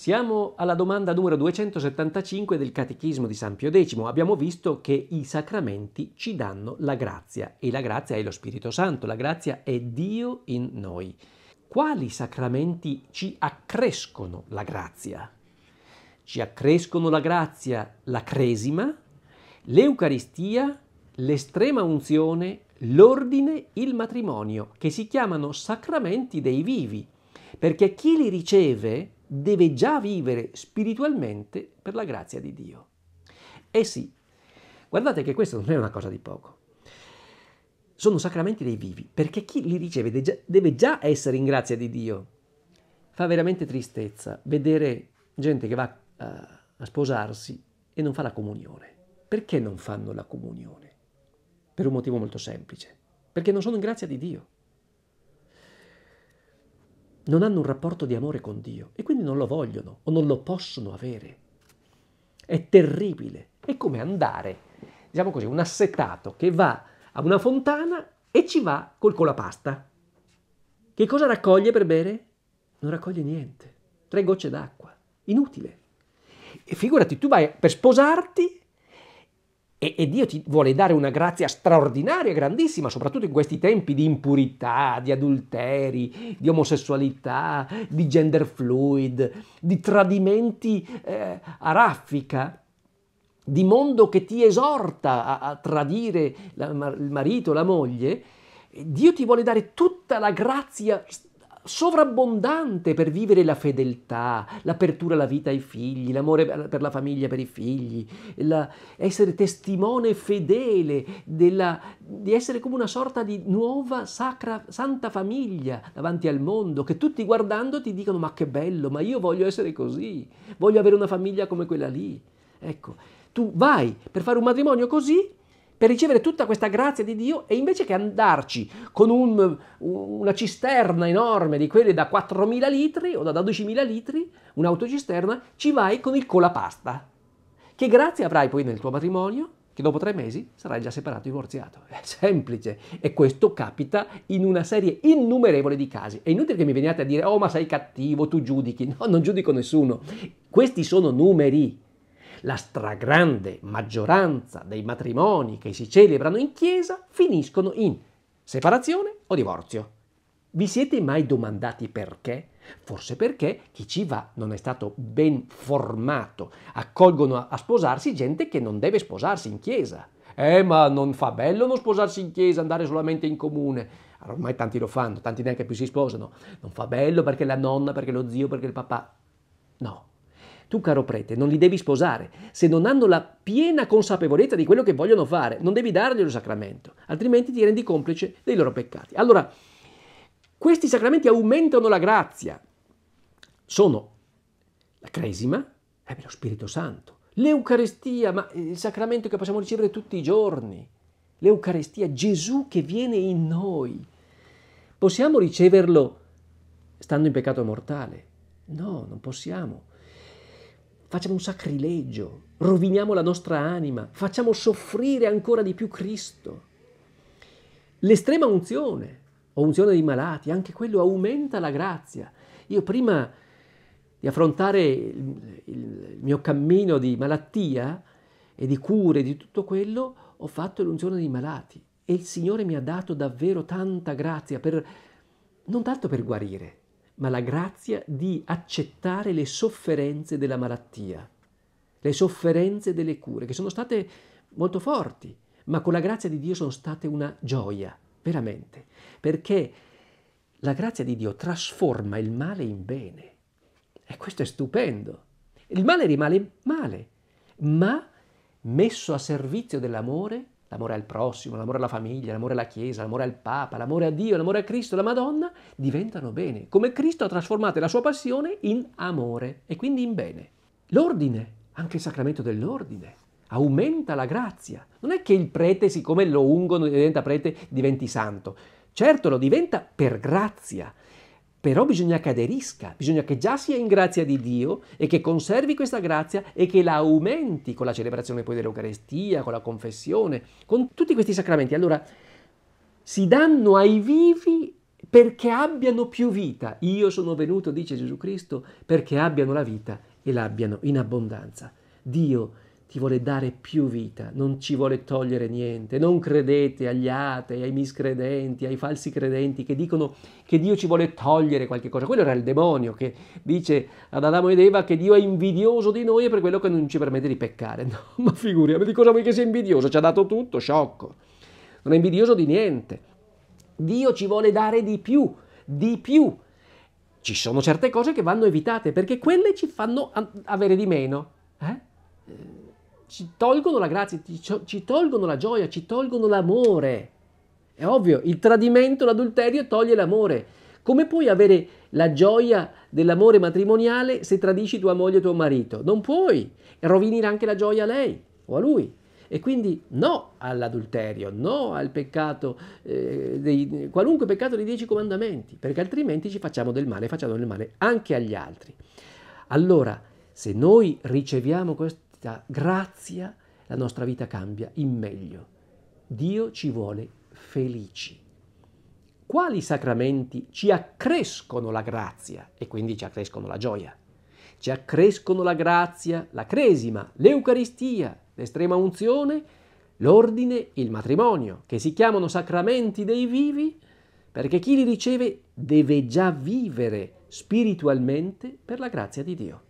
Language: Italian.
Siamo alla domanda numero 275 del Catechismo di San Pio X. Abbiamo visto che i sacramenti ci danno la grazia e la grazia è lo Spirito Santo, la grazia è Dio in noi. Quali sacramenti ci accrescono la grazia? Ci accrescono la grazia la Cresima, l'Eucaristia, l'estrema unzione, l'ordine, il matrimonio, che si chiamano sacramenti dei vivi, perché chi li riceve deve già vivere spiritualmente per la grazia di Dio. Eh sì, guardate che questo non è una cosa di poco. Sono sacramenti dei vivi, perché chi li riceve deve già essere in grazia di Dio. Fa veramente tristezza vedere gente che va eh, a sposarsi e non fa la comunione. Perché non fanno la comunione? Per un motivo molto semplice, perché non sono in grazia di Dio non hanno un rapporto di amore con Dio e quindi non lo vogliono o non lo possono avere. È terribile. È come andare, diciamo così, un assetato che va a una fontana e ci va col colapasta. Che cosa raccoglie per bere? Non raccoglie niente. Tre gocce d'acqua. Inutile. E figurati, tu vai per sposarti e, e, Dio ti vuole dare una grazia straordinaria, grandissima, soprattutto in questi tempi di impurità, di adulteri, di omosessualità, di gender fluid, di tradimenti eh, a raffica, di mondo che ti esorta a, a tradire la, il marito, la moglie. Dio ti vuole dare tutta la grazia straordinaria sovrabbondante per vivere la fedeltà, l'apertura alla vita ai figli, l'amore per la famiglia, per i figli, la, essere testimone fedele, della, di essere come una sorta di nuova sacra, santa famiglia davanti al mondo, che tutti guardando ti dicono ma che bello, ma io voglio essere così, voglio avere una famiglia come quella lì. Ecco, tu vai per fare un matrimonio così per ricevere tutta questa grazia di Dio e invece che andarci con un, una cisterna enorme di quelle da 4.000 litri o da 12.000 litri, un'autocisterna, ci vai con il colapasta. Che grazia avrai poi nel tuo matrimonio? Che dopo tre mesi sarai già separato, divorziato. È semplice. E questo capita in una serie innumerevole di casi. È inutile che mi veniate a dire, oh ma sei cattivo, tu giudichi. No, non giudico nessuno. Questi sono numeri la stragrande maggioranza dei matrimoni che si celebrano in chiesa finiscono in separazione o divorzio. Vi siete mai domandati perché? Forse perché chi ci va non è stato ben formato. Accolgono a sposarsi gente che non deve sposarsi in chiesa. Eh, ma non fa bello non sposarsi in chiesa, andare solamente in comune. Ormai tanti lo fanno, tanti neanche più si sposano. Non fa bello perché la nonna, perché lo zio, perché il papà. No, tu, caro prete, non li devi sposare se non hanno la piena consapevolezza di quello che vogliono fare. Non devi dargli il sacramento, altrimenti ti rendi complice dei loro peccati. Allora, questi sacramenti aumentano la grazia. Sono la cresima, eh, lo Spirito Santo, l'Eucarestia, ma il sacramento che possiamo ricevere tutti i giorni. L'Eucarestia, Gesù che viene in noi. Possiamo riceverlo stando in peccato mortale? No, non possiamo facciamo un sacrilegio, roviniamo la nostra anima, facciamo soffrire ancora di più Cristo. L'estrema unzione, o unzione dei malati, anche quello aumenta la grazia. Io prima di affrontare il, il mio cammino di malattia e di cure, di tutto quello, ho fatto l'unzione dei malati e il Signore mi ha dato davvero tanta grazia per, non tanto per guarire, ma la grazia di accettare le sofferenze della malattia, le sofferenze delle cure, che sono state molto forti, ma con la grazia di Dio sono state una gioia, veramente, perché la grazia di Dio trasforma il male in bene. E questo è stupendo. Il male rimane male, ma messo a servizio dell'amore l'amore al prossimo, l'amore alla famiglia, l'amore alla Chiesa, l'amore al Papa, l'amore a Dio, l'amore a Cristo, la Madonna, diventano bene, come Cristo ha trasformato la sua passione in amore e quindi in bene. L'ordine, anche il sacramento dell'ordine, aumenta la grazia. Non è che il prete, siccome lo ungono e diventa prete, diventi santo. Certo, lo diventa per grazia, però bisogna che aderisca, bisogna che già sia in grazia di Dio e che conservi questa grazia e che la aumenti con la celebrazione poi dell'Eucarestia, con la confessione, con tutti questi sacramenti. Allora, si danno ai vivi perché abbiano più vita. Io sono venuto, dice Gesù Cristo, perché abbiano la vita e l'abbiano in abbondanza. Dio ti vuole dare più vita, non ci vuole togliere niente. Non credete agli atei, ai miscredenti, ai falsi credenti che dicono che Dio ci vuole togliere qualche cosa. Quello era il demonio che dice ad Adamo ed Eva che Dio è invidioso di noi per quello che non ci permette di peccare. No, ma figuriamoci, di cosa vuoi che sia invidioso? Ci ha dato tutto, sciocco. Non è invidioso di niente. Dio ci vuole dare di più, di più. Ci sono certe cose che vanno evitate perché quelle ci fanno avere di meno. Eh? ci tolgono la grazia, ci tolgono la gioia, ci tolgono l'amore. È ovvio, il tradimento, l'adulterio toglie l'amore. Come puoi avere la gioia dell'amore matrimoniale se tradisci tua moglie o tuo marito? Non puoi, rovini anche la gioia a lei o a lui. E quindi no all'adulterio, no al peccato, eh, dei, qualunque peccato dei dieci comandamenti, perché altrimenti ci facciamo del male, facciamo del male anche agli altri. Allora, se noi riceviamo questo questa grazia la nostra vita cambia in meglio. Dio ci vuole felici. Quali sacramenti ci accrescono la grazia e quindi ci accrescono la gioia? Ci accrescono la grazia, la cresima, l'Eucaristia, l'estrema unzione, l'ordine, il matrimonio, che si chiamano sacramenti dei vivi perché chi li riceve deve già vivere spiritualmente per la grazia di Dio.